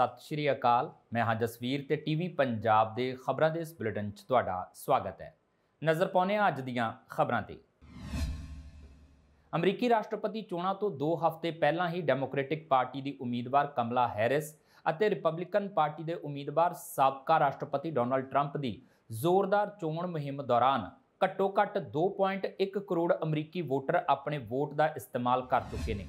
ਸਤਿ ਸ਼੍ਰੀ ਅਕਾਲ ਮੈਂ ਹਾਂ ਜਸਵੀਰ ਤੇ ਟੀਵੀ ਪੰਜਾਬ ਦੇ ਖਬਰਾਂ ਦੇ ਇਸ ਬੁਲੇਟਿਨ 'ਚ ਤੁਹਾਡਾ ਸਵਾਗਤ ਹੈ ਨਜ਼ਰ ਪਾਉਨੇ ਆ ਅੱਜ ਦੀਆਂ ਖਬਰਾਂ ਤੇ ਅਮਰੀਕੀ ਰਾਸ਼ਟਰਪਤੀ ਚੋਣਾਂ ਤੋਂ 2 ਹਫ਼ਤੇ ਪਹਿਲਾਂ ਹੀ ਡੈਮੋਕ੍ਰੈਟਿਕ ਪਾਰਟੀ ਦੀ ਉਮੀਦਵਾਰ ਕਮਲਾ ਹੈਰਿਸ ਅਤੇ ਰਿਪਬਲਿਕਨ ਪਾਰਟੀ ਦੇ ਉਮੀਦਵਾਰ ਸਾਬਕਾ ਰਾਸ਼ਟਰਪਤੀ ਡੋਨਲਡ ਟਰੰਪ ਦੀ ਜ਼ੋਰਦਾਰ ਚੋਣ ਮੁਹਿੰਮ ਦੌਰਾਨ ਘੱਟੋ-ਘੱਟ 2.1 ਕਰੋੜ ਅਮਰੀਕੀ ਵੋਟਰ ਆਪਣੇ ਵੋਟ ਦਾ ਇਸਤੇਮਾਲ ਕਰ ਚੁੱਕੇ ਨੇ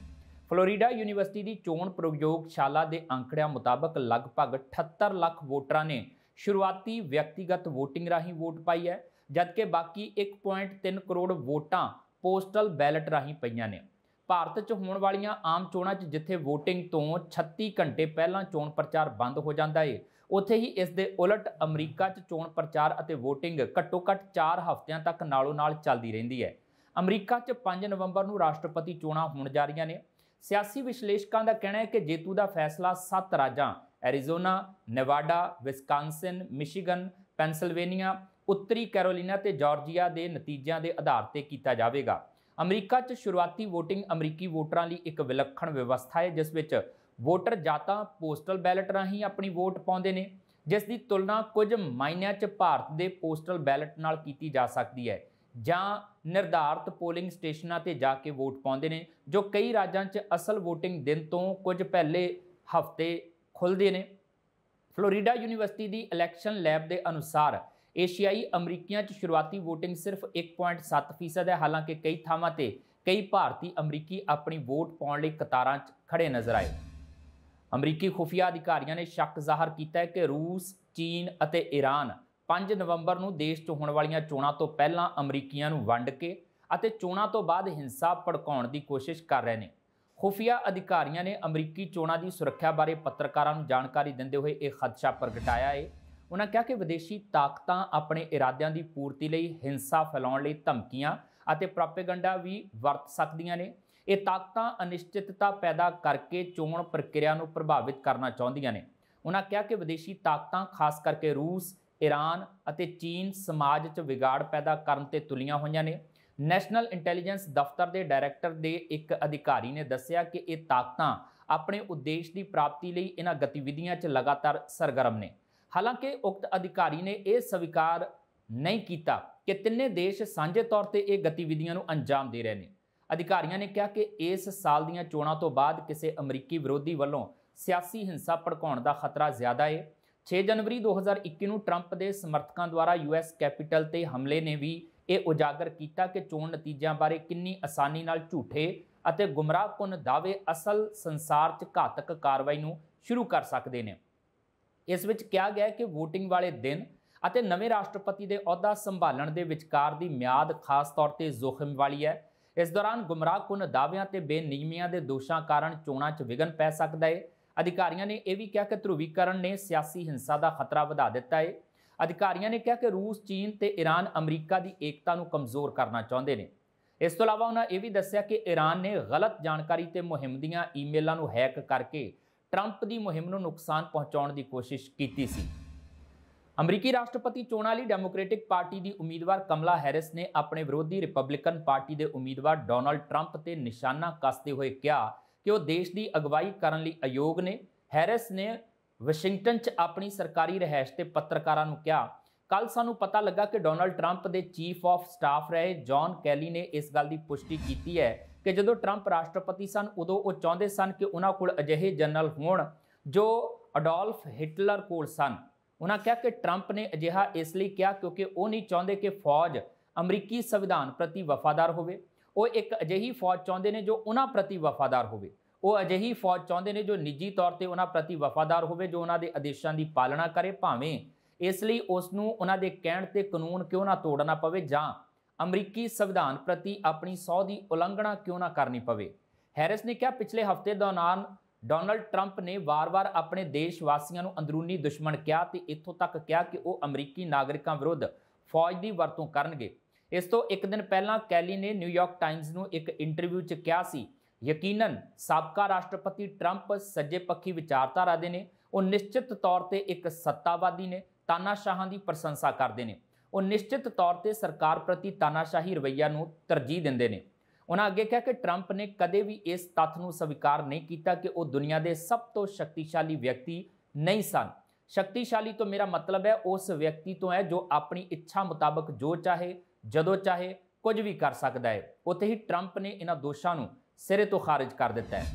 ਫਲੋਰੀਡਾ ਯੂਨੀਵਰਸਿਟੀ ਦੀ ਚੋਣ ਪ੍ਰਯੋਗਸ਼ਾਲਾ ਦੇ ਅੰਕੜਿਆਂ ਮੁਤਾਬਕ ਲਗਭਗ 78 ਲੱਖ ਵੋਟਰਾਂ ਨੇ ਸ਼ੁਰੂਆਤੀ ਵਿਅਕਤੀਗਤ VOTING ਰਾਹੀਂ ਵੋਟ ਪਾਈ ਹੈ ਜਦਕਿ ਬਾਕੀ 1.3 ਕਰੋੜ ਵੋਟਾਂ ਪੋਸਟਲ ਬੈਲਟ ਰਾਹੀਂ ਪਈਆਂ ਨੇ ਭਾਰਤ 'ਚ ਹੋਣ ਵਾਲੀਆਂ ਆਮ ਚੋਣਾਂ 'ਚ ਜਿੱਥੇ VOTING ਤੋਂ 36 ਘੰਟੇ ਪਹਿਲਾਂ ਚੋਣ ਪ੍ਰਚਾਰ ਬੰਦ ਹੋ ਜਾਂਦਾ ਏ ਉੱਥੇ ਹੀ ਇਸ ਦੇ ਉਲਟ ਅਮਰੀਕਾ 'ਚ ਚੋਣ ਪ੍ਰਚਾਰ ਅਤੇ VOTING ਘੱਟੋ-ਘੱਟ 4 ਹਫ਼ਤਿਆਂ ਤੱਕ ਨਾਲੋ ਨਾਲ ਚੱਲਦੀ ਰਹਿੰਦੀ ਹੈ ਅਮਰੀਕਾ 'ਚ 5 ਨਵੰਬਰ ਨੂੰ ਰਾਸ਼ਟਰਪਤੀ ਚੋਣਾਂ ਹੋਣ ਜਾ ਰਹੀਆਂ ਨੇ ਸਿਆਸੀ ਵਿਸ਼ਲੇਸ਼ਕਾਂ ਦਾ ਕਹਿਣਾ ਹੈ ਕਿ ਜੇਤੂ ਦਾ ਫੈਸਲਾ ਸੱਤ ਰਾਜਾਂ Arizona Nevada Wisconsin Michigan Pennsylvania, ਉੱਤਰੀ ਕੈਰੋਲੀਨਾ ਤੇ ਜਾਰਜੀਆ ਦੇ ਨਤੀਜਿਆਂ ਦੇ ਆਧਾਰ ਤੇ ਕੀਤਾ ਜਾਵੇਗਾ ਅਮਰੀਕਾ 'ਚ ਸ਼ੁਰੂਆਤੀ VOTING ਅਮਰੀਕੀ ਵੋਟਰਾਂ ਲਈ ਇੱਕ ਵਿਲੱਖਣ ਵਿਵਸਥਾ ਹੈ ਜਿਸ ਵਿੱਚ ਵੋਟਰ ਜਾਤਾ ਪੋਸਟਲ ਬੈਲਟ ਰਾਹੀਂ ਆਪਣੀ ਵੋਟ ਪਾਉਂਦੇ ਨੇ ਜਿਸ ਦੀ ਤੁਲਨਾ ਕੁਝ ਮਾਇਨਿਆਂ 'ਚ ਭਾਰਤ ਦੇ ਪੋਸਟਲ ਬੈਲਟ ਨਾਲ ਕੀਤੀ ਜਾ ਸਕਦੀ ਹੈ ਜਾਂ ਨਿਰਧਾਰਤ ਪੋਲਿੰਗ ਸਟੇਸ਼ਨਾਂ ਤੇ ਜਾ ਕੇ ਵੋਟ ਪਾਉਂਦੇ ਨੇ ਜੋ ਕਈ ਰਾਜਾਂ 'ਚ ਅਸਲ VOTING ਦਿਨ ਤੋਂ ਕੁਝ ਪਹਿਲੇ ਹਫ਼ਤੇ ਖੁੱਲਦੇ ਨੇ ਫਲੋਰੀਡਾ ਯੂਨੀਵਰਸਿਟੀ ਦੀ ਇਲੈਕਸ਼ਨ ਲੈਬ ਦੇ ਅਨੁਸਾਰ ਏਸ਼ੀਆਈ ਅਮਰੀਕੀਆਂ 'ਚ ਸ਼ੁਰੂਆਤੀ VOTING ਸਿਰਫ 1.7% ਹੈ ਹਾਲਾਂਕਿ ਕਈ ਥਾਵਾਂ ਤੇ ਕਈ ਭਾਰਤੀ ਅਮਰੀਕੀ ਆਪਣੀ ਵੋਟ ਪਾਉਣ ਲਈ ਕਤਾਰਾਂ 'ਚ ਖੜੇ ਨਜ਼ਰ ਆਏ ਅਮਰੀਕੀ ਖੁਫੀਆ ਅਧਿਕਾਰੀਆਂ ਨੇ ਸ਼ੱਕ ਜ਼ਾਹਰ ਕੀਤਾ ਹੈ ਕਿ ਰੂਸ ਚੀਨ ਅਤੇ ਈਰਾਨ 5 ਨਵੰਬਰ ਨੂੰ ਦੇਸ਼ 'ਚ ਹੋਣ ਵਾਲੀਆਂ ਚੋਣਾਂ ਤੋਂ ਪਹਿਲਾਂ ਅਮਰੀਕੀਆਂ ਨੂੰ ਵੰਡ ਕੇ ਅਤੇ ਚੋਣਾਂ ਤੋਂ ਬਾਅਦ ਹਿੰਸਾ ਭੜਕਾਉਣ ਦੀ ਕੋਸ਼ਿਸ਼ ਕਰ ਰਹੇ ਨੇ ਖੁਫੀਆ ਅਧਿਕਾਰੀਆਂ ਨੇ ਅਮਰੀਕੀ ਚੋਣਾਂ ਦੀ ਸੁਰੱਖਿਆ ਬਾਰੇ ਪੱਤਰਕਾਰਾਂ ਨੂੰ ਜਾਣਕਾਰੀ ਦਿੰਦੇ ਹੋਏ ਇਹ ਖਦਸ਼ਾ ਪ੍ਰਗਟਾਇਆ ਹੈ ਉਹਨਾਂ ਕਿਹਾ ਕਿ ਵਿਦੇਸ਼ੀ ਤਾਕਤਾਂ ਆਪਣੇ ਇਰਾਦਿਆਂ ਦੀ ਪੂਰਤੀ ਲਈ ਹਿੰਸਾ ਫੈਲਾਉਣ ਲਈ ਧਮਕੀਆਂ ਅਤੇ ਪ੍ਰੋਪਾਗੈਂਡਾ ਵੀ ਵਰਤ ਸਕਦੀਆਂ ਨੇ ਇਹ ਤਾਕਤਾਂ ਅਨਿਸ਼ਚਿਤਤਾ ਪੈਦਾ ਕਰਕੇ ਚੋਣ ਪ੍ਰਕਿਰਿਆ ਨੂੰ ਪ੍ਰਭਾਵਿਤ ਕਰਨਾ ਚਾਹੁੰਦੀਆਂ ਨੇ ਉਹਨਾਂ ਕਿਹਾ ਕਿ ਵਿਦੇਸ਼ੀ ਤਾਕਤਾਂ ਖਾਸ ਕਰਕੇ ਰੂਸ ਈਰਾਨ ਅਤੇ ਚੀਨ ਸਮਾਜ 'ਚ ਵਿਗਾੜ ਪੈਦਾ ਕਰਨ ਤੇ ਤੁਲੀਆਂ ਹੋਈਆਂ ਨੇ ਨੈਸ਼ਨਲ ਇੰਟੈਲੀਜੈਂਸ ਦਫ਼ਤਰ ਦੇ ਡਾਇਰੈਕਟਰ ਦੇ ਇੱਕ ਅਧਿਕਾਰੀ ਨੇ ਦੱਸਿਆ ਕਿ ਇਹ ਤਾਕਤਾਂ ਆਪਣੇ ਉਦੇਸ਼ ਦੀ ਪ੍ਰਾਪਤੀ ਲਈ ਇਹਨਾਂ ਗਤੀਵਿਧੀਆਂ 'ਚ ਲਗਾਤਾਰ ਸਰਗਰਮ ਨੇ ਹਾਲਾਂਕਿ ਉਕਤ ਅਧਿਕਾਰੀ ਨੇ ਇਹ ਸਵੀਕਾਰ ਨਹੀਂ ਕੀਤਾ ਕਿ ਤਿੰਨੇ ਦੇਸ਼ ਸਾਂਝੇ ਤੌਰ ਤੇ ਇਹ ਗਤੀਵਿਧੀਆਂ ਨੂੰ ਅੰਜਾਮ ਦੇ ਰਹੇ ਨੇ ਅਧਿਕਾਰੀਆਂ ਨੇ ਕਿਹਾ ਕਿ ਇਸ ਸਾਲ ਦੀਆਂ ਚੋਣਾਂ ਤੋਂ ਬਾਅਦ ਕਿਸੇ ਅਮਰੀਕੀ ਵਿਰੋਧੀ ਵੱਲੋਂ ਸਿਆਸੀ ਹਿੰਸਾ ਭੜਕਾਉਣ ਦਾ ਖਤਰਾ ਜ਼ਿਆਦਾ ਹੈ 6 ਜਨਵਰੀ 2021 ਨੂੰ 트럼ਪ ਦੇ ਸਮਰਥਕਾਂ ਦੁਆਰਾ ਯੂਐਸ ਕੈਪੀਟਲ ਤੇ ਹਮਲੇ ਨੇ ਵੀ ਇਹ ਉਜਾਗਰ ਕੀਤਾ ਕਿ ਚੋਣ ਨਤੀਜਿਆਂ ਬਾਰੇ ਕਿੰਨੀ ਆਸਾਨੀ ਨਾਲ ਝੂਠੇ ਅਤੇ ਗੁੰਮਰਾਹਕੁੰਨ ਦਾਅਵੇ ਅਸਲ ਸੰਸਾਰ 'ਚ ਘਾਤਕ ਕਾਰਵਾਈ ਨੂੰ ਸ਼ੁਰੂ ਕਰ ਸਕਦੇ ਨੇ ਇਸ ਵਿੱਚ ਕਿਹਾ ਗਿਆ ਕਿ VOTING ਵਾਲੇ ਦਿਨ ਅਤੇ ਨਵੇਂ ਰਾਸ਼ਟਰਪਤੀ ਦੇ ਅਹੁਦਾ ਸੰਭਾਲਣ ਦੇ ਵਿਚਕਾਰ ਦੀ ਮਿਆਦ ਖਾਸ ਤੌਰ ਤੇ ਜ਼ੋਖਮ ਵਾਲੀ ਹੈ ਇਸ ਦੌਰਾਨ ਗੁੰਮਰਾਹਕੁੰਨ ਦਾਅਵਿਆਂ ਤੇ ਬੇਨਿਯਮੀਆਂ ਦੇ ਦੋਸ਼ਾਂ ਕਾਰਨ ਚੋਣਾਂ 'ਚ ਵਿਗਨ ਪੈ ਸਕਦਾ ਹੈ ਅਧਿਕਾਰੀਆਂ ਨੇ ਇਹ ਵੀ ਕਿਹਾ ਕਿ ਧਰੂਵੀਕਰਨ ਨੇ ਸਿਆਸੀ ਹਿੰਸਾ ਦਾ ਖਤਰਾ ਵਧਾ ਦਿੱਤਾ ਹੈ ਅਧਿਕਾਰੀਆਂ ਨੇ ਕਿਹਾ ਕਿ ਰੂਸ ਚੀਨ ਤੇ ਈਰਾਨ ਅਮਰੀਕਾ ਦੀ ਏਕਤਾ ਨੂੰ ਕਮਜ਼ੋਰ ਕਰਨਾ ਚਾਹੁੰਦੇ ਨੇ ਇਸ ਤੋਂ ਇਲਾਵਾ ਉਹਨਾਂ ਇਹ ਵੀ ਦੱਸਿਆ ਕਿ ਈਰਾਨ ਨੇ ਗਲਤ ਜਾਣਕਾਰੀ ਤੇ ਮੁਹਿੰਮ ਦੀਆਂ ਈਮੇਲਾਂ ਨੂੰ ਹੈਕ ਕਰਕੇ ਟਰੰਪ ਦੀ ਮੁਹਿੰਮ ਨੂੰ ਨੁਕਸਾਨ ਪਹੁੰਚਾਉਣ ਦੀ ਕੋਸ਼ਿਸ਼ ਕੀਤੀ ਸੀ ਅਮਰੀਕੀ ਰਾਸ਼ਟਰਪਤੀ ਚੋਣਾਂ ਲਈ ਡੈਮੋਕ੍ਰੈਟਿਕ ਪਾਰਟੀ ਦੀ ਉਮੀਦਵਾਰ ਕਮਲਾ ਹੈਰਿਸ ਨੇ ਆਪਣੇ ਵਿਰੋਧੀ ਰਿਪਬਲਿਕਨ ਪਾਰਟੀ ਦੇ ਉਮੀਦਵਾਰ ਡੋਨਲਡ ਟਰੰਪ ਤੇ ਨਿਸ਼ਾਨਾ ਕੱਸਦੇ ਹੋਏ ਕਿਹਾ ਕਿ ਉਹ ਦੇਸ਼ ਦੀ ਅਗਵਾਈ ਕਰਨ ਲਈ ਅਯੋਗ ਨੇ ਹੈਰਿਸ ਨੇ ਵਾਸ਼ਿੰਗਟਨ 'ਚ ਆਪਣੀ ਸਰਕਾਰੀ ਰਹਿائش ਤੇ ਪੱਤਰਕਾਰਾਂ ਨੂੰ ਕਿਹਾ ਕੱਲ ਸਾਨੂੰ ਪਤਾ ਲੱਗਾ ਕਿ ਡੋਨਲਡ ਟਰੰਪ ਦੇ ਚੀਫ ਆਫ ਸਟਾਫ ਰਹੇ ਜੌਨ ਕੈਲੀ ਨੇ ਇਸ ਗੱਲ ਦੀ ਪੁਸ਼ਟੀ ਕੀਤੀ ਹੈ ਕਿ ਜਦੋਂ ਟਰੰਪ ਰਾਸ਼ਟਰਪਤੀ ਸਨ ਉਦੋਂ ਉਹ ਚਾਹੁੰਦੇ ਸਨ ਕਿ ਉਹਨਾਂ ਕੋਲ ਅਜਿਹੇ ਜਨਰਲ ਹੋਣ ਜੋ ਅਡੋਲਫ ਹਿਟਲਰ ਕੋਲ ਸਨ ਉਹਨਾਂ ਕਿਹਾ ਕਿ ਟਰੰਪ ਨੇ ਅਜਿਹਾ ਇਸ ਲਈ ਕਿਹਾ ਕਿਉਂਕਿ ਉਹ ਨਹੀਂ ਚਾਹੁੰਦੇ ਕਿ ਫੌਜ ਅਮਰੀਕੀ ਸੰਵਿਧਾਨ ਪ੍ਰਤੀ ਵਫਾਦਾਰ ਹੋਵੇ ਉਹ ਇੱਕ ਅਜਿਹੀ ਫੌਜ ਚਾਹੁੰਦੇ ਨੇ ਜੋ ਉਹਨਾਂ ਪ੍ਰਤੀ ਵਫਾਦਾਰ ਹੋਵੇ ਉਹ ਅਜਿਹੀ ਫੌਜ ਚਾਹੁੰਦੇ ਨੇ ਜੋ ਨਿੱਜੀ ਤੌਰ ਤੇ ਉਹਨਾਂ ਪ੍ਰਤੀ ਵਫਾਦਾਰ ਹੋਵੇ ਜੋ ਉਹਨਾਂ ਦੇ ਆਦੇਸ਼ਾਂ ਦੀ ਪਾਲਣਾ ਕਰੇ ਭਾਵੇਂ ਇਸ ਲਈ ਉਸ ਨੂੰ ਉਹਨਾਂ ਦੇ ਕਹਿਣ ਤੇ ਕਾਨੂੰਨ ਕਿਉਂ ਨਾ ਤੋੜਨਾ ਪਵੇ ਜਾਂ ਅਮਰੀਕੀ ਸੰਵਿਧਾਨ ਪ੍ਰਤੀ ਆਪਣੀ ਸੌ ਦੀ ਉਲੰਘਣਾ ਕਿਉਂ ਨਾ ਕਰਨੀ ਪਵੇ ਹੈਰਿਸ ਨੇ ਕਿਹਾ ਪਿਛਲੇ ਹਫਤੇ ਦੌਰਾਨ ਡੋਨਲਡ ਟਰੰਪ ਨੇ ਵਾਰ-ਵਾਰ ਆਪਣੇ ਦੇਸ਼ ਵਾਸੀਆਂ ਨੂੰ ਅੰਦਰੂਨੀ ਦੁਸ਼ਮਣ ਕਿਹਾ ਤੇ ਇੱਥੋਂ ਤੱਕ ਕਿਹਾ ਕਿ ਉਹ ਅਮਰੀਕੀ ਨਾਗਰਿਕਾਂ ਵਿਰੁੱਧ ਫੌਜ ਦੀ ਵਰਤੋਂ ਕਰਨਗੇ ਇਸ ਤੋਂ ਇੱਕ ਦਿਨ ਪਹਿਲਾਂ ਕੈਲੀ ਨੇ ਨਿਊਯਾਰਕ ਟਾਈਮਜ਼ ਨੂੰ ਇੱਕ ਇੰਟਰਵਿਊ 'ਚ ਕਿਹਾ ਸੀ ਯਕੀਨਨ ਸਾਬਕਾ ਰਾਸ਼ਟਰਪਤੀ ਟਰੰਪ ਸੱਜੇ ਪੱਖੀ ਵਿਚਾਰਧਾਰਾ ਦੇ ਨੇ ਉਹ ਨਿਸ਼ਚਿਤ ਤੌਰ ਤੇ ਇੱਕ ਸੱਤਾਵਾਦੀ ਨੇ ਤਾਨਾਸ਼ਾਹਾਂ ਦੀ ਪ੍ਰਸ਼ੰਸਾ ਕਰਦੇ ਨੇ ਉਹ ਨਿਸ਼ਚਿਤ ਤੌਰ ਤੇ ਸਰਕਾਰ ਪ੍ਰਤੀ ਤਾਨਾਸ਼ਾਹੀ ਰਵਈਆ ਨੂੰ ਤਰਜੀਹ ਦਿੰਦੇ ਨੇ ਉਹਨਾਂ ਅੱਗੇ ਕਿਹਾ ਕਿ ਟਰੰਪ ਨੇ ਕਦੇ ਵੀ ਇਸ ਤੱਥ ਨੂੰ ਸਵੀਕਾਰ ਨਹੀਂ ਕੀਤਾ ਕਿ ਉਹ ਦੁਨੀਆ ਦੇ ਸਭ ਤੋਂ ਸ਼ਕਤੀਸ਼ਾਲੀ ਵਿਅਕਤੀ ਨਹੀਂ ਸਨ ਸ਼ਕਤੀਸ਼ਾਲੀ ਤੋਂ ਮੇਰਾ ਮਤਲਬ ਹੈ ਉਸ ਵਿਅਕਤੀ ਤੋਂ ਹੈ ਜੋ ਆਪਣੀ ਇੱਛਾ ਮੁਤਾਬਕ ਜੋ ਚਾਹੇ ਜਦੋਂ ਚਾਹੇ ਕੁਝ ਵੀ ਕਰ ਸਕਦਾ ਹੈ ਉੱਥੇ ਹੀ 트ੰਪ ਨੇ ਇਹਨਾਂ ਦੋਸ਼ਾਂ ਨੂੰ ਸਿਰੇ ਤੋਂ ਖਾਰਜ ਕਰ ਦਿੱਤਾ ਹੈ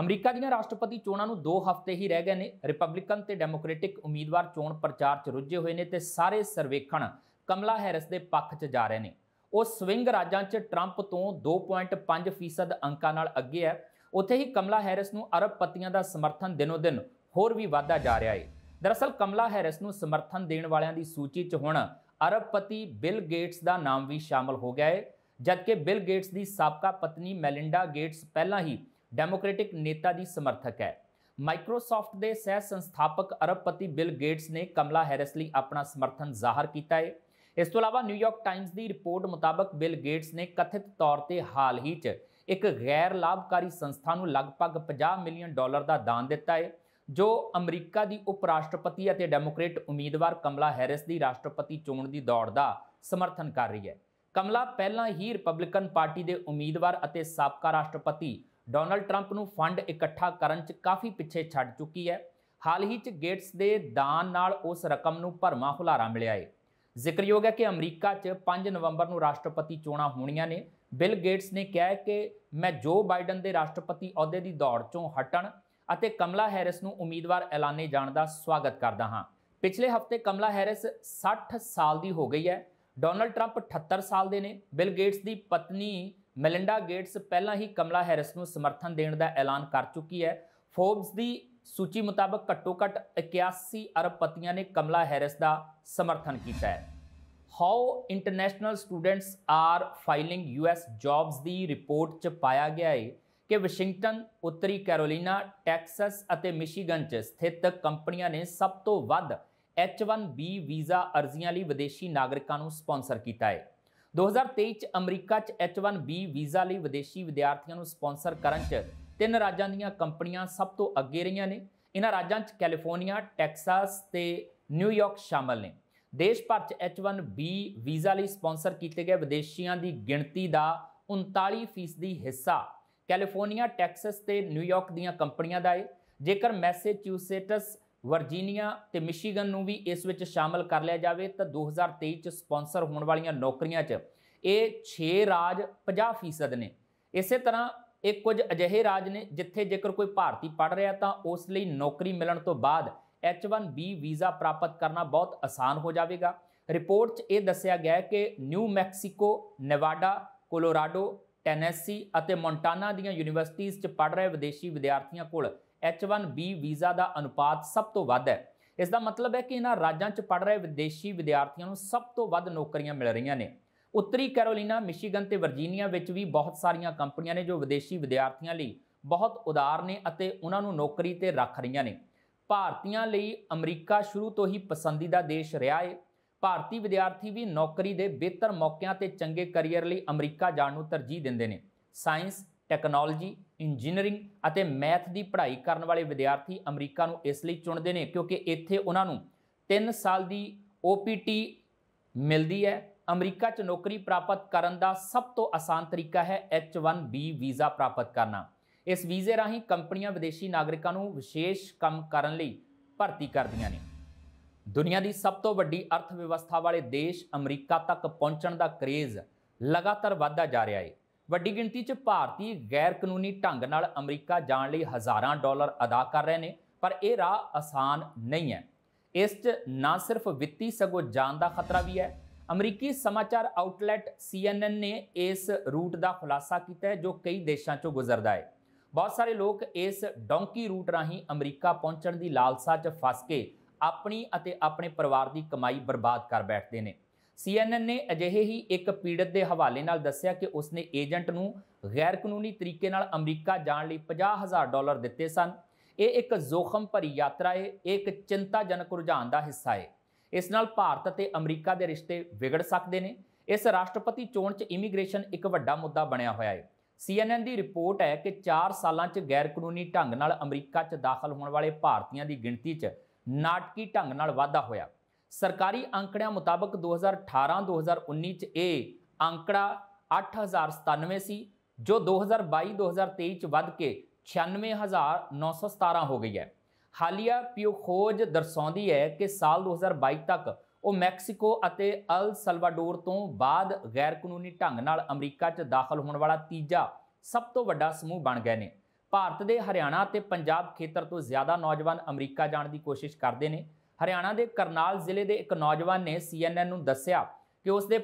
ਅਮਰੀਕਾ ਦੀਆਂ ਰਾਸ਼ਟਰਪਤੀ ਚੋਣਾਂ ਨੂੰ 2 ਹਫ਼ਤੇ ਹੀ ਰਹਿ ਗਏ ਨੇ ਰਿਪਬਲਿਕਨ ਤੇ ਡੈਮੋਕ੍ਰੈਟਿਕ ਉਮੀਦਵਾਰ ਚੋਣ ਪ੍ਰਚਾਰ 'ਚ ਰੁੱਝੇ ਹੋਏ ਨੇ ਤੇ ਸਾਰੇ ਸਰਵੇਖਣ ਕਮਲਾ ਹੈਰਿਸ ਦੇ ਪੱਖ 'ਚ ਜਾ ਰਹੇ ਨੇ ਉਹ ਸਵਿੰਗ ਰਾਜਾਂ 'ਚ 트ੰਪ ਤੋਂ 2.5% ਅੰਕਾਂ ਨਾਲ ਅੱਗੇ ਹੈ ਉੱਥੇ ਹੀ ਕਮਲਾ ਹੈਰਿਸ ਨੂੰ ਅਰਬਪਤੀਆਂ ਦਾ ਸਮਰਥਨ ਦਿਨੋ ਦਿਨ ਹੋਰ ਵੀ ਵਧਦਾ ਜਾ ਰਿਹਾ ਹੈ ਦਰਅਸਲ ਕਮਲਾ ਹੈਰਿਸ ਨੂੰ ਸਮਰਥਨ ਦੇਣ ਵਾਲਿਆਂ ਦੀ ਸੂਚੀ 'ਚ ਹੁਣ ਅਰਬਪਤੀ ਬਿਲ ਗੇਟਸ ਦਾ ਨਾਮ ਵੀ ਸ਼ਾਮਲ ਹੋ ਗਿਆ ਹੈ ਜਦਕਿ ਬਿਲ ਗੇਟਸ ਦੀ ਸਾਬਕਾ ਪਤਨੀ ਮੈਲਿੰਡਾ ਗੇਟਸ ਪਹਿਲਾਂ ਹੀ ਡੈਮੋਕ੍ਰੈਟਿਕ ਨੇਤਾ ਦੀ ਸਮਰਥਕ ਹੈ ਮਾਈਕਰੋਸਾਫਟ ਦੇ ਸਹਿ ਸੰਸਥਾਪਕ ਅਰਬਪਤੀ ਬਿਲ ਗੇਟਸ ਨੇ ਕਮਲਾ ਹੈਰਿਸ ਲਈ ਆਪਣਾ ਸਮਰਥਨ ਜ਼ਾਹਰ ਕੀਤਾ ਹੈ ਇਸ ਤੋਂ ਇਲਾਵਾ ਨਿਊਯਾਰਕ ਟਾਈਮਜ਼ ਦੀ ਰਿਪੋਰਟ ਮੁਤਾਬਕ ਬਿਲ ਗੇਟਸ ਨੇ ਕਥਿਤ ਤੌਰ ਤੇ ਹਾਲ ਹੀ 'ਚ ਇੱਕ ਗੈਰ ਲਾਭਕਾਰੀ ਸੰਸਥਾ ਨੂੰ ਲਗਭਗ 50 ਮਿਲੀਅਨ ਡਾਲਰ ਦਾ ਦਾਨ ਦਿੱਤਾ ਹੈ ਜੋ ਅਮਰੀਕਾ ਦੀ ਉਪ ਰਾਸ਼ਟਰਪਤੀ ਅਤੇ ਡੈਮੋਕ੍ਰੇਟ ਉਮੀਦਵਾਰ ਕਮਲਾ ਹੈਰਿਸ ਦੀ ਰਾਸ਼ਟਰਪਤੀ ਚੋਣ ਦੀ ਦੌੜ ਦਾ ਸਮਰਥਨ ਕਰ ਰਹੀ ਹੈ ਕਮਲਾ ਪਹਿਲਾਂ ਹੀ ਰਿਪਬਲਿਕਨ ਪਾਰਟੀ ਦੇ ਉਮੀਦਵਾਰ ਅਤੇ ਸਾਬਕਾ ਰਾਸ਼ਟਰਪਤੀ ਡੋਨਲਡ ਟਰੰਪ ਨੂੰ ਫੰਡ ਇਕੱਠਾ ਕਰਨ 'ਚ ਕਾਫੀ ਪਿੱਛੇ ਛੱਡ ਚੁੱਕੀ ਹੈ ਹਾਲ ਹੀ 'ਚ ਗੇਟਸ ਦੇ ਦਾਨ ਨਾਲ ਉਸ ਰਕਮ ਨੂੰ ਭਰਮਾ ਹੁਲਾਰਾ ਮਿਲਿਆ ਹੈ ਜ਼ਿਕਰਯੋਗ ਹੈ ਕਿ ਅਮਰੀਕਾ 'ਚ 5 ਨਵੰਬਰ ਨੂੰ ਰਾਸ਼ਟਰਪਤੀ ਚੋਣਾਂ ਹੋਣੀਆਂ ਨੇ ਬਿਲ ਗੇਟਸ ਨੇ ਕਿਹਾ ਕਿ ਮੈਂ ਜੋ ਬਾਈਡਨ ਦੇ ਰਾਸ਼ਟਰਪਤੀ ਅਹੁਦੇ ਦੀ ਦੌੜ 'ਚੋਂ ਹਟਣ ਅਤੇ ਕਮਲਾ ਹੈਰਿਸ ਨੂੰ ਉਮੀਦਵਾਰ ਐਲਾਨੇ ਜਾਣ ਦਾ ਸਵਾਗਤ ਕਰਦਾ ਹਾਂ ਪਿਛਲੇ ਹਫਤੇ ਕਮਲਾ ਹੈਰਿਸ 60 ਸਾਲ ਦੀ ਹੋ ਗਈ ਹੈ ਡੋਨਲਡ ਟਰੰਪ 78 ਸਾਲ ਦੇ ਨੇ ਬਿਲ ਗੇਟਸ ਦੀ ਪਤਨੀ ਮੈਲਿੰਡਾ ਗੇਟਸ ਪਹਿਲਾਂ ਹੀ ਕਮਲਾ ਹੈਰਿਸ ਨੂੰ ਸਮਰਥਨ ਦੇਣ ਦਾ ਐਲਾਨ ਕਰ ਚੁੱਕੀ ਹੈ ਫੋਰਬਸ ਦੀ ਸੂਚੀ ਮੁਤਾਬਕ ਘੱਟੋ-ਘੱਟ 81 ਅਰਬ ਪਤੀਆਂ ਨੇ ਕਮਲਾ ਹੈਰਿਸ ਦਾ ਸਮਰਥਨ ਕੀਤਾ ਹੈ how international students are filing US jobs ਦੀ ਰਿਪੋਰਟ 'ਚ ਪਾਇਆ ਗਿਆ ਹੈ ਕਿ ਵਾਸ਼ਿੰਗਟਨ ਉੱਤਰੀ ਕੈਰੋਲੀਨਾ ਟੈਕਸਸ ਅਤੇ ਮਿਸ਼ੀਗਨ 'ਚ ਸਥਿਤ ਕੰਪਨੀਆਂ ਨੇ ਸਭ ਤੋਂ ਵੱਧ H1B ਵੀਜ਼ਾ ਅਰਜ਼ੀਆਂ ਲਈ ਵਿਦੇਸ਼ੀ ਨਾਗਰਿਕਾਂ ਨੂੰ ਸਪਾਂਸਰ ਕੀਤਾ ਹੈ 2023 ਚ ਅਮਰੀਕਾ ਚ H1B ਵੀਜ਼ਾ ਲਈ ਵਿਦੇਸ਼ੀ ਵਿਦਿਆਰਥੀਆਂ ਨੂੰ ਸਪਾਂਸਰ ਕਰਨ ਚ ਤਿੰਨ ਰਾਜਾਂ ਦੀਆਂ ਕੰਪਨੀਆਂ ਸਭ ਤੋਂ ਅੱਗੇ ਰਹੀਆਂ ਨੇ ਇਹਨਾਂ ਰਾਜਾਂ ਚ ਕੈਲੀਫੋਰਨੀਆ, ਟੈਕਸਸ ਤੇ ਨਿਊਯਾਰਕ ਸ਼ਾਮਲ ਨੇ ਦੇਸ਼ ਭਰ ਚ H1B ਵੀਜ਼ਾ ਲਈ ਸਪਾਂਸਰ ਕੀਤੇ ਗਏ ਵਿਦੇਸ਼ੀਆਂ ਦੀ ਗਿਣਤੀ ਦਾ 39% ਹਿੱਸਾ ਕੈਲੀਫੋਰਨੀਆ ਟੈਕਸਸ ਤੇ ਨਿਊਯਾਰਕ ਦੀਆਂ ਕੰਪਨੀਆਂ ਦਾ ਹੈ ਜੇਕਰ ਮੈਸੇਚਿਊਸੇਟਸ ਵਰਜੀਨੀਆ ਤੇ ਮਿਸ਼ੀਗਨ ਨੂੰ ਵੀ ਇਸ ਵਿੱਚ ਸ਼ਾਮਲ ਕਰ ਲਿਆ ਜਾਵੇ ਤਾਂ 2023 ਚ ਸਪਾਂਸਰ ਹੋਣ ਵਾਲੀਆਂ ਨੌਕਰੀਆਂ 'ਚ ਇਹ 6 ਰਾਜ 50% ਨੇ ਇਸੇ ਤਰ੍ਹਾਂ ਇਹ ਕੁਝ ਅਜਿਹੇ ਰਾਜ ਨੇ ਜਿੱਥੇ ਜੇਕਰ ਕੋਈ ਭਾਰਤੀ ਪੜ ਰਿਹਾ ਤਾਂ ਉਸ ਲਈ ਨੌਕਰੀ ਮਿਲਣ ਤੋਂ ਬਾਅਦ H1B ਵੀਜ਼ਾ ਪ੍ਰਾਪਤ ਕਰਨਾ ਬਹੁਤ ਆਸਾਨ ਹੋ ਜਾਵੇਗਾ ਰਿਪੋਰਟ 'ਚ ਇਹ ਦੱਸਿਆ ਗਿਆ ਕਿ New Mexico Nevada Colorado Tennessee ਅਤੇ ਮੋਂਟਾਨਾ ਦੀਆਂ ਯੂਨੀਵਰਸਿਟੀਆਂ 'ਚ ਪੜ੍ਹ ਰਹੇ ਵਿਦੇਸ਼ੀ ਵਿਦਿਆਰਥੀਆਂ ਕੋਲ H1B ਵੀਜ਼ਾ ਦਾ ਅਨੁਪਾਤ ਸਭ ਤੋਂ ਵੱਧ ਹੈ ਇਸ ਦਾ ਮਤਲਬ ਹੈ ਕਿ ਇਹਨਾਂ ਰਾਜਾਂ 'ਚ ਪੜ੍ਹ ਰਹੇ ਵਿਦੇਸ਼ੀ ਵਿਦਿਆਰਥੀਆਂ ਨੂੰ ਸਭ ਤੋਂ ਵੱਧ ਨੌਕਰੀਆਂ ਮਿਲ ਰਹੀਆਂ ਨੇ ਉੱਤਰੀ ਕੈਰੋਲੀਨਾ ਮਿਸ਼ੀਗਨ ਤੇ ਵਰਜੀਨੀਆ ਵਿੱਚ ਵੀ ਬਹੁਤ ਸਾਰੀਆਂ ਕੰਪਨੀਆਂ ਨੇ ਜੋ ਵਿਦੇਸ਼ੀ ਵਿਦਿਆਰਥੀਆਂ ਲਈ ਬਹੁਤ ਉਦਾਰ ਨੇ ਅਤੇ ਉਹਨਾਂ ਨੂੰ ਨੌਕਰੀ ਤੇ ਰੱਖ ਰਹੀਆਂ ਨੇ ਭਾਰਤੀਆਂ ਲਈ ਅਮਰੀਕਾ ਸ਼ੁਰੂ ਤੋਂ ਹੀ ਪਸੰਦੀਦਾ ਦੇਸ਼ ਰਿਹਾ ਹੈ ਭਾਰਤੀ ਵਿਦਿਆਰਥੀ ਵੀ ਨੌਕਰੀ ਦੇ ਬਿਹਤਰ ਮੌਕਿਆਂ ਤੇ ਚੰਗੇ ਕੈਰੀਅਰ ਲਈ ਅਮਰੀਕਾ ਜਾਣ ਨੂੰ ਤਰਜੀਹ ਦਿੰਦੇ ਨੇ ਸਾਇੰਸ ਟੈਕਨੋਲੋਜੀ ਇੰਜੀਨੀਅਰਿੰਗ ਅਤੇ ਮੈਥ ਦੀ ਪੜ੍ਹਾਈ ਕਰਨ ਵਾਲੇ ਵਿਦਿਆਰਥੀ ਅਮਰੀਕਾ ਨੂੰ ਇਸ ਲਈ ਚੁਣਦੇ ਨੇ ਕਿਉਂਕਿ ਇੱਥੇ ਉਹਨਾਂ ਨੂੰ 3 ਸਾਲ ਦੀ OPT ਮਿਲਦੀ ਹੈ ਅਮਰੀਕਾ 'ਚ ਨੌਕਰੀ ਪ੍ਰਾਪਤ ਕਰਨ ਦਾ ਸਭ ਤੋਂ ਆਸਾਨ ਤਰੀਕਾ ਹੈ H1B ਵੀਜ਼ਾ ਪ੍ਰਾਪਤ ਕਰਨਾ ਇਸ ਵੀਜ਼ੇ ਰਾਹੀਂ ਕੰਪਨੀਆਂ ਵਿਦੇਸ਼ੀ ਨਾਗਰਿਕਾਂ ਨੂੰ ਵਿਸ਼ੇਸ਼ ਕੰਮ ਕਰਨ ਲਈ ਭਰਤੀ ਕਰਦੀਆਂ ਨੇ ਦੁਨੀਆ ਦੀ ਸਭ ਤੋਂ ਵੱਡੀ ਅਰਥ ਵਿਵਸਥਾ ਵਾਲੇ ਦੇਸ਼ ਅਮਰੀਕਾ ਤੱਕ ਪਹੁੰਚਣ ਦਾ ਕਰੇਜ਼ ਲਗਾਤਾਰ ਵਧਦਾ ਜਾ ਰਿਹਾ ਹੈ ਵੱਡੀ ਗਿਣਤੀ 'ਚ ਭਾਰਤੀ ਗੈਰ ਕਾਨੂੰਨੀ ਢੰਗ ਨਾਲ ਅਮਰੀਕਾ ਜਾਣ ਲਈ ਹਜ਼ਾਰਾਂ ਡਾਲਰ ਅਦਾ ਕਰ ਰਹੇ ਨੇ ਪਰ ਇਹ ਰਾਹ ਆਸਾਨ ਨਹੀਂ ਹੈ ਇਸ 'ਚ ਨਾ ਸਿਰਫ ਵਿੱਤੀ ਸਗੋਂ ਜਾਨ ਦਾ ਖਤਰਾ ਵੀ ਹੈ ਅਮਰੀਕੀ ਸਮਾਚਾਰ ਆਊਟਲੈਟ CNN ਨੇ ਇਸ ਰੂਟ ਦਾ ਖੁਲਾਸਾ ਕੀਤਾ ਹੈ ਜੋ ਕਈ ਦੇਸ਼ਾਂ 'ਚੋਂ ਗੁਜ਼ਰਦਾ ਹੈ ਬਹੁਤ ਸਾਰੇ ਲੋਕ ਇਸ ਡੌਂਕੀ ਰੂਟ ਰਾਹੀਂ ਅਮਰੀਕਾ ਪਹੁੰਚਣ ਦੀ ਲਾਲਸਾ 'ਚ ਫਸ ਕੇ ਆਪਣੀ ਅਤੇ ਆਪਣੇ ਪਰਿਵਾਰ ਦੀ ਕਮਾਈ ਬਰਬਾਦ ਕਰ ਬੈਠਦੇ ਨੇ ਸੀਐਨਐਨ ਨੇ ਅਜਿਹੇ ਹੀ ਇੱਕ ਪੀੜਤ ਦੇ ਹਵਾਲੇ ਨਾਲ ਦੱਸਿਆ ਕਿ ਉਸਨੇ ਏਜੰਟ ਨੂੰ ਗੈਰ ਕਾਨੂੰਨੀ ਤਰੀਕੇ ਨਾਲ ਅਮਰੀਕਾ ਜਾਣ ਲਈ 50000 ਡਾਲਰ ਦਿੱਤੇ ਸਨ ਇਹ ਇੱਕ ਜ਼ੋਖਮ ਭਰੀ ਯਾਤਰਾ ਹੈ ਇੱਕ ਚਿੰਤਾਜਨਕ ਰੁਝਾਨ ਦਾ ਹਿੱਸਾ ਹੈ ਇਸ ਨਾਲ ਭਾਰਤ ਅਤੇ ਅਮਰੀਕਾ ਦੇ ਰਿਸ਼ਤੇ ਵਿਗੜ ਸਕਦੇ ਨੇ ਇਸ ਰਾਸ਼ਟਰਪਤੀ ਚੋਣ 'ਚ ਇਮੀਗ੍ਰੇਸ਼ਨ ਇੱਕ ਵੱਡਾ ਮੁੱਦਾ ਬਣਿਆ ਹੋਇਆ ਹੈ ਸੀਐਨਐਨ ਦੀ ਰਿਪੋਰਟ ਹੈ ਕਿ 4 ਸਾਲਾਂ 'ਚ ਗੈਰ ਕਾਨੂੰਨੀ ਢੰਗ ਨਾਲ ਅਮਰੀਕਾ 'ਚ ਦਾਖਲ ਹੋਣ ਵਾਲੇ ਭਾਰਤੀਆਂ ਦੀ ਗਿਣਤੀ 'ਚ ਨਾਟਕੀ ਢੰਗ ਨਾਲ ਵਾਧਾ ਹੋਇਆ ਸਰਕਾਰੀ ਅੰਕੜਿਆਂ ਮੁਤਾਬਕ 2018-2019 ਚ ਇਹ ਅੰਕੜਾ 8097 ਸੀ ਜੋ 2022-2023 ਚ ਵੱਧ ਕੇ 96917 ਹੋ ਗਈ ਹੈ ਹਾਲੀਆ ਪਿਓ ਖੋਜ ਦਰਸਾਉਂਦੀ ਹੈ ਕਿ ਸਾਲ 2022 ਤੱਕ ਉਹ ਮੈਕਸੀਕੋ ਅਤੇ ਅਲ ਸਲਵਾਡੋਰ ਤੋਂ ਬਾਅਦ ਗੈਰ ਕਾਨੂੰਨੀ ਢੰਗ ਨਾਲ ਅਮਰੀਕਾ 'ਚ ਦਾਖਲ ਹੋਣ ਵਾਲਾ ਤੀਜਾ ਸਭ ਤੋਂ ਵੱਡਾ ਸਮੂਹ ਬਣ ਗਏ ਨੇ ਭਾਰਤ ਦੇ ਹਰਿਆਣਾ ਅਤੇ ਪੰਜਾਬ ਖੇਤਰ ਤੋਂ ਜ਼ਿਆਦਾ ਨੌਜਵਾਨ ਅਮਰੀਕਾ ਜਾਣ ਦੀ ਕੋਸ਼ਿਸ਼ ਕਰਦੇ ਨੇ ਹਰਿਆਣਾ ਦੇ ਕਰਨਾਲ ਜ਼ਿਲ੍ਹੇ ਦੇ ਇੱਕ ਨੌਜਵਾਨ ਨੇ ਸੀਐਨਐਨ ਨੂੰ ਦੱਸਿਆ ਕਿ ਉਸ ਦੇ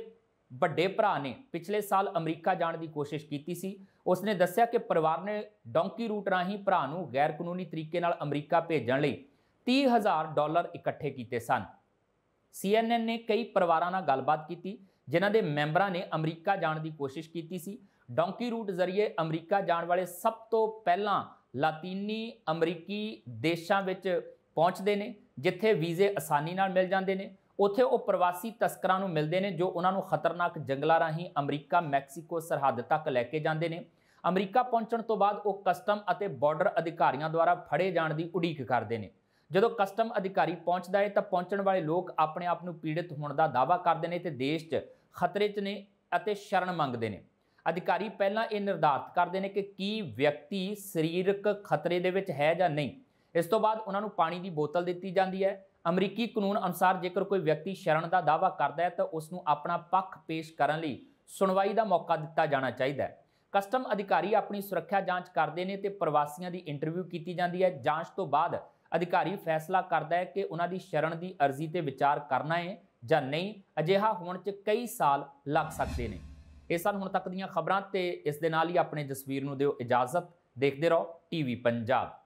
ਵੱਡੇ ਭਰਾ ਨੇ ਪਿਛਲੇ ਸਾਲ ਅਮਰੀਕਾ ਜਾਣ ਦੀ ਕੋਸ਼ਿਸ਼ ਕੀਤੀ ਸੀ ਉਸ ਨੇ ਦੱਸਿਆ ਕਿ ਪਰਿਵਾਰ ਨੇ ਡੌਂਕੀ ਰੂਟ ਰਾਹੀਂ ਭਰਾ ਨੂੰ ਗੈਰ ਕਾਨੂੰਨੀ ਤਰੀਕੇ ਨਾਲ ਅਮਰੀਕਾ ਭੇਜਣ ਲਈ 30000 ਡਾਲਰ ਇਕੱਠੇ ਕੀਤੇ ਸਨ ਸੀਐਨਐਨ ਨੇ ਕਈ ਪਰਿਵਾਰਾਂ ਨਾਲ ਗੱਲਬਾਤ ਕੀਤੀ ਜਿਨ੍ਹਾਂ ਦੇ ਮੈਂਬਰਾਂ ਨੇ ਅਮਰੀਕਾ ਜਾਣ ਦੀ ਕੋਸ਼ਿਸ਼ ਕੀਤੀ ਸੀ ਡੌਂਕੀ ਰੂਟ ਜ਼ਰੀਏ ਅਮਰੀਕਾ ਜਾਣ ਵਾਲੇ ਸਭ ਤੋਂ ਪਹਿਲਾਂ ਲਾਤੀਨੀ ਅਮਰੀਕੀ ਦੇਸ਼ਾਂ ਵਿੱਚ ਪਹੁੰਚਦੇ ਨੇ ਜਿੱਥੇ ਵੀਜ਼ੇ ਆਸਾਨੀ ਨਾਲ ਮਿਲ ਜਾਂਦੇ ਨੇ ਉੱਥੇ ਉਹ ਪ੍ਰਵਾਸੀ ਤਸਕਰਾਂ ਨੂੰ ਮਿਲਦੇ ਨੇ ਜੋ ਉਹਨਾਂ ਨੂੰ ਖਤਰਨਾਕ ਜੰਗਲਾਂ ਰਾਹੀਂ ਅਮਰੀਕਾ ਮੈਕਸੀਕੋ ਸਰਹੱਦ ਤੱਕ ਲੈ ਕੇ ਜਾਂਦੇ ਨੇ ਅਮਰੀਕਾ ਪਹੁੰਚਣ ਤੋਂ ਬਾਅਦ ਉਹ ਕਸਟਮ ਅਤੇ ਬਾਰਡਰ ਅਧਿਕਾਰੀਆਂ ਦੁਆਰਾ ਫੜੇ ਜਾਣ ਦੀ ਉਡੀਕ ਕਰਦੇ ਨੇ ਜਦੋਂ ਕਸਟਮ ਅਧਿਕਾਰੀ ਪਹੁੰਚਦਾ ਹੈ ਤਾਂ ਪਹੁੰਚਣ ਵਾਲੇ ਲੋਕ ਆਪਣੇ ਆਪ ਨੂੰ ਪੀੜਿਤ ਹੋਣ ਦਾ ਦਾਅਵਾ ਕਰਦੇ ਨੇ ਤੇ ਦੇਸ਼ 'ਚ ਖਤਰੇ 'ਚ ਨੇ ਅਤੇ ਸ਼ਰਨ ਮੰਗਦੇ ਨੇ ਅਧਿਕਾਰੀ ਪਹਿਲਾਂ ਇਹ ਨਿਰਧਾਰਤ ਕਰਦੇ ਨੇ ਕਿ ਕੀ ਵਿਅਕਤੀ ਸਰੀਰਕ ਖਤਰੇ ਦੇ ਵਿੱਚ ਹੈ ਜਾਂ ਨਹੀਂ ਇਸ ਤੋਂ ਬਾਅਦ ਉਹਨਾਂ ਨੂੰ ਪਾਣੀ ਦੀ ਬੋਤਲ ਦਿੱਤੀ ਜਾਂਦੀ ਹੈ ਅਮਰੀਕੀ ਕਾਨੂੰਨ ਅਨੁਸਾਰ ਜੇਕਰ ਕੋਈ ਵਿਅਕਤੀ ਸ਼ਰਨ ਦਾ ਦਾਅਵਾ ਕਰਦਾ ਹੈ ਤਾਂ ਉਸ ਨੂੰ ਆਪਣਾ ਪੱਖ ਪੇਸ਼ ਕਰਨ ਲਈ ਸੁਣਵਾਈ ਦਾ ਮੌਕਾ ਦਿੱਤਾ ਜਾਣਾ ਚਾਹੀਦਾ ਹੈ ਕਸਟਮ ਅਧਿਕਾਰੀ ਆਪਣੀ ਸੁਰੱਖਿਆ ਜਾਂਚ ਕਰਦੇ ਨੇ ਤੇ ਪ੍ਰਵਾਸੀਆਂ ਦੀ ਇੰਟਰਵਿਊ ਕੀਤੀ ਜਾਂਦੀ ਹੈ ਜਾਂਚ ਤੋਂ ਬਾਅਦ ਅਧਿਕਾਰੀ ਫੈਸਲਾ ਕਰਦਾ ਹੈ ਕਿ ਉਹਨਾਂ ਦੀ ਸ਼ਰਨ ਦੀ ਅਰਜ਼ੀ ਤੇ ਵਿਚਾਰ ਕਰਨਾ ਹੈ ਜਾਂ ਨਹੀਂ ਅਜਿਹਾ ਹੋਣ 'ਚ ਕਈ ਸਾਲ ਲੱਗ ਸਕਦੇ ਨੇ ਇਹ ਸਨ ਹੁਣ ਤੱਕ ਦੀਆਂ ਖਬਰਾਂ ਤੇ ਇਸ ਦੇ ਨਾਲ ਹੀ ਆਪਣੇ ਜਸਵੀਰ ਨੂੰ ਦਿਓ ਇਜਾਜ਼ਤ ਦੇਖਦੇ ਰਹੋ ਟੀਵੀ ਪੰਜਾਬ